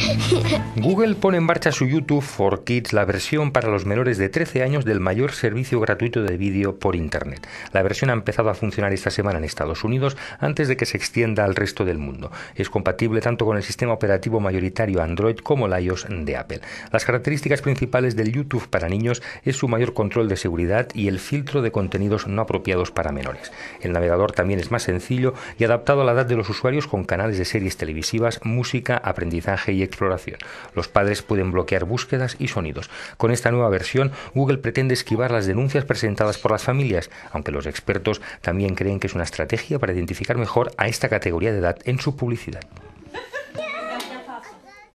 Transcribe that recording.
Google pone en marcha su YouTube for Kids, la versión para los menores de 13 años del mayor servicio gratuito de vídeo por Internet. La versión ha empezado a funcionar esta semana en Estados Unidos antes de que se extienda al resto del mundo. Es compatible tanto con el sistema operativo mayoritario Android como el iOS de Apple. Las características principales del YouTube para niños es su mayor control de seguridad y el filtro de contenidos no apropiados para menores. El navegador también es más sencillo y adaptado a la edad de los usuarios con canales de series televisivas, música, aprendizaje y exploración. Los padres pueden bloquear búsquedas y sonidos. Con esta nueva versión, Google pretende esquivar las denuncias presentadas por las familias, aunque los expertos también creen que es una estrategia para identificar mejor a esta categoría de edad en su publicidad.